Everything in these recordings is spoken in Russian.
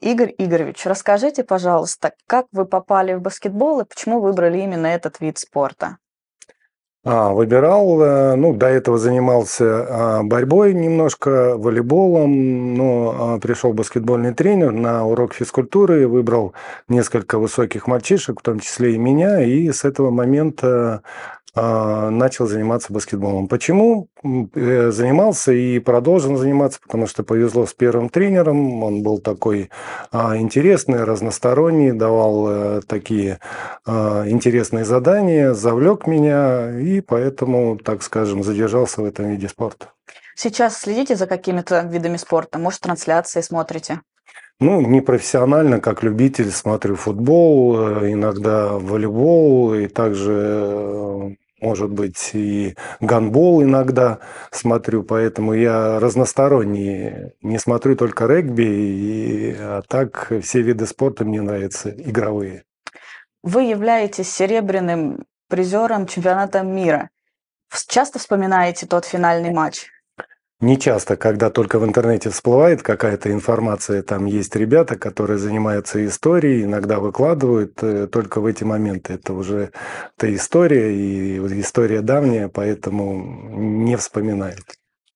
Игорь Игоревич, расскажите, пожалуйста, как вы попали в баскетбол и почему выбрали именно этот вид спорта? А, выбирал, э, ну, до этого занимался а, борьбой немножко, волейболом, но а, пришел баскетбольный тренер на урок физкультуры и выбрал несколько высоких мальчишек, в том числе и меня, и с этого момента а, начал заниматься баскетболом. Почему? Э, занимался и продолжил заниматься, потому что повезло с первым тренером. Он был такой а, интересный, разносторонний, давал э, такие а, интересные задания, завлек меня, и поэтому, так скажем, задержался в этом виде спорта. Сейчас следите за какими-то видами спорта? Может, трансляции смотрите? Ну, не профессионально, как любитель, смотрю футбол, э, иногда волейбол и также может быть, и гандбол иногда смотрю, поэтому я разносторонний. Не смотрю только регби, и, а так все виды спорта мне нравятся, игровые. Вы являетесь серебряным призером чемпионата мира. Часто вспоминаете тот финальный матч? Не часто, когда только в интернете всплывает какая-то информация, там есть ребята, которые занимаются историей, иногда выкладывают э, только в эти моменты. Это уже та история, и история давняя, поэтому не вспоминают.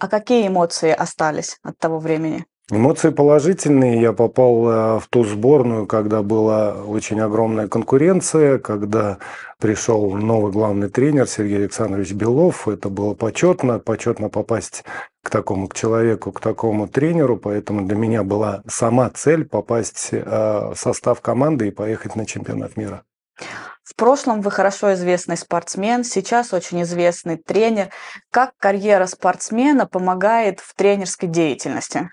А какие эмоции остались от того времени? Эмоции положительные. Я попал э, в ту сборную, когда была очень огромная конкуренция, когда пришел новый главный тренер Сергей Александрович Белов. Это было почетно, почетно попасть к такому к человеку, к такому тренеру, поэтому для меня была сама цель попасть э, в состав команды и поехать на чемпионат мира. В прошлом вы хорошо известный спортсмен, сейчас очень известный тренер. Как карьера спортсмена помогает в тренерской деятельности?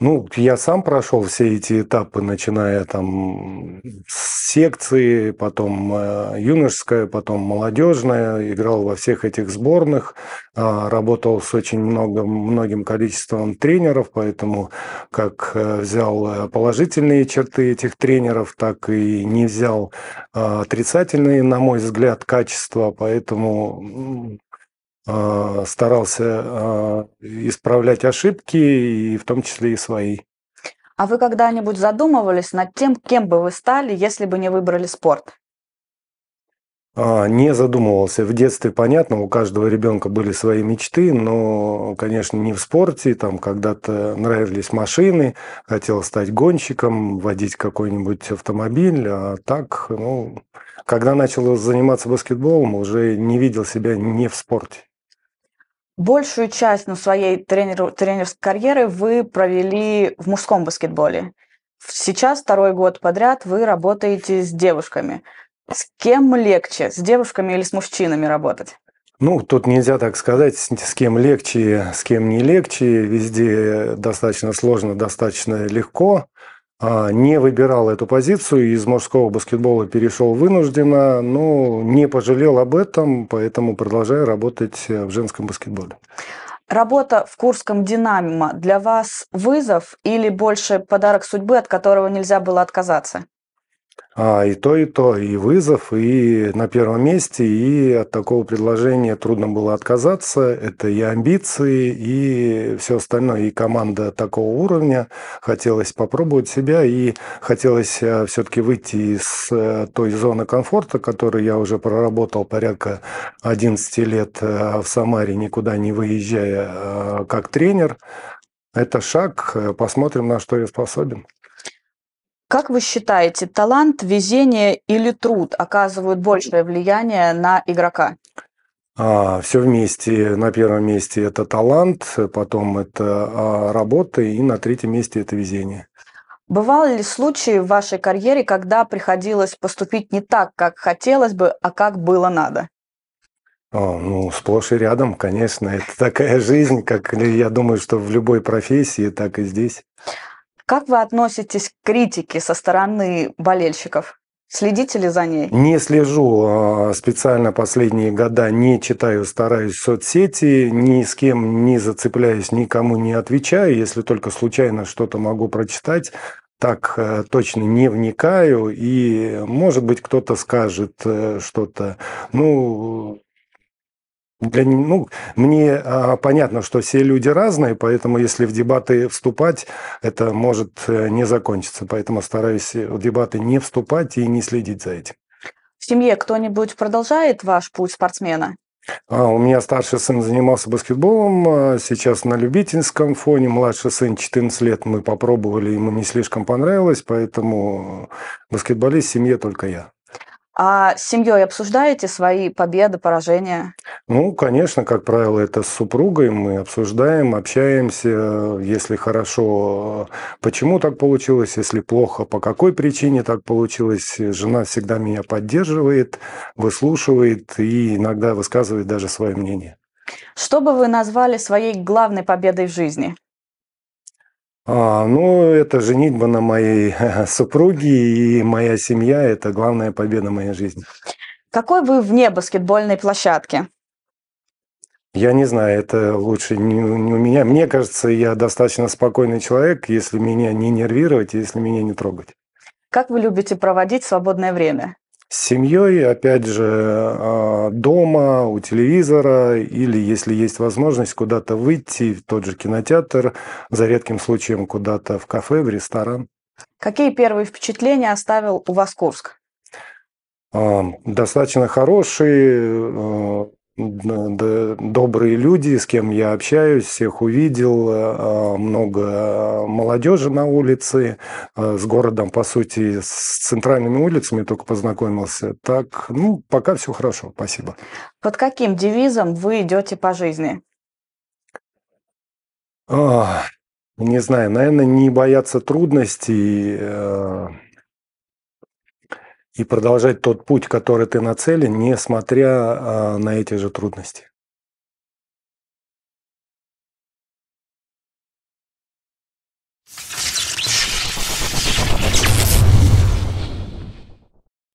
Ну, я сам прошел все эти этапы, начиная там с секции, потом э, юношеская, потом молодежная, играл во всех этих сборных, э, работал с очень много, многим количеством тренеров, поэтому как э, взял положительные черты этих тренеров, так и не взял отрицательные, на мой взгляд, качества, поэтому старался исправлять ошибки, и в том числе и свои. А вы когда-нибудь задумывались над тем, кем бы вы стали, если бы не выбрали спорт? А, не задумывался. В детстве, понятно, у каждого ребенка были свои мечты, но, конечно, не в спорте. Там когда-то нравились машины, хотел стать гонщиком, водить какой-нибудь автомобиль, а так, ну, когда начал заниматься баскетболом, уже не видел себя не в спорте. Большую часть ну, своей тренер, тренерской карьеры вы провели в мужском баскетболе. Сейчас второй год подряд вы работаете с девушками. С кем легче, с девушками или с мужчинами работать? Ну, тут нельзя так сказать, с кем легче, с кем не легче. Везде достаточно сложно, достаточно легко. А, не выбирал эту позицию, из мужского баскетбола перешел вынужденно, но не пожалел об этом, поэтому продолжаю работать э, в женском баскетболе. Работа в Курском «Динамо» для вас вызов или больше подарок судьбы, от которого нельзя было отказаться? а, и то, и то, и вызов, и на первом месте, и от такого предложения трудно было отказаться. Это и амбиции, и все остальное, и команда такого уровня. Хотелось попробовать себя, и хотелось э, все-таки выйти из э, той зоны комфорта, которую я уже проработал порядка 11 лет э, в Самаре, никуда не выезжая как тренер. Это шаг, посмотрим, на что я способен. Как вы считаете, талант, везение или труд оказывают большее влияние на игрока? А, все вместе. На первом месте это талант, потом это а, работа, и на третьем месте это везение. Бывали ли случаи в вашей карьере, когда приходилось поступить не так, как хотелось бы, а как было надо? О, а, ну, сплошь и рядом, конечно. Это такая жизнь, как я думаю, что в любой профессии, так и здесь. Как вы относитесь к критике со стороны болельщиков? Следите ли за ней? Не слежу а, специально последние года, не читаю, стараюсь в соцсети, ни с кем не зацепляюсь, никому не отвечаю, если только случайно что-то могу прочитать. Так э, точно не вникаю, и, может быть, кто-то скажет э, что-то. Ну, для, ну, мне а, понятно, что все люди разные, поэтому если в дебаты вступать, это может э, не закончиться. Поэтому стараюсь э, в дебаты не вступать и не следить за этим. В семье кто-нибудь продолжает ваш путь спортсмена? А, у меня старший сын занимался баскетболом, а сейчас на любительском фоне, младший сын 14 лет, мы попробовали, ему не слишком понравилось, поэтому э, баскетболист в семье только я. А с семьей обсуждаете свои победы, поражения? Ну, конечно, как правило, это с супругой мы обсуждаем, общаемся, если хорошо, почему так получилось, если плохо, по какой причине так получилось. Жена всегда меня поддерживает, выслушивает и иногда высказывает даже свое мнение. Что бы вы назвали своей главной победой в жизни? А, ну, это женитьба на моей супруге и моя семья – это главная победа моей жизни. Какой вы вне баскетбольной площадки? Я не знаю, это лучше не, не у меня. Мне кажется, я достаточно спокойный человек, если меня не нервировать, если меня не трогать. Как вы любите проводить свободное время? с семьей, опять же, а, дома, у телевизора, или, если есть возможность, куда-то выйти, в тот же кинотеатр, за редким случаем куда-то в кафе, в ресторан. Какие первые впечатления оставил у вас Курск? Достаточно хороший, а, добрые люди, с кем я общаюсь, всех увидел, э, много э, молодежи на улице, э, с городом, по сути, с центральными улицами только познакомился. Так, ну, пока все хорошо, спасибо. Под каким девизом вы идете по жизни? не знаю, наверное, не бояться трудностей, и продолжать тот путь, который ты нацелен, несмотря а, на эти же трудности.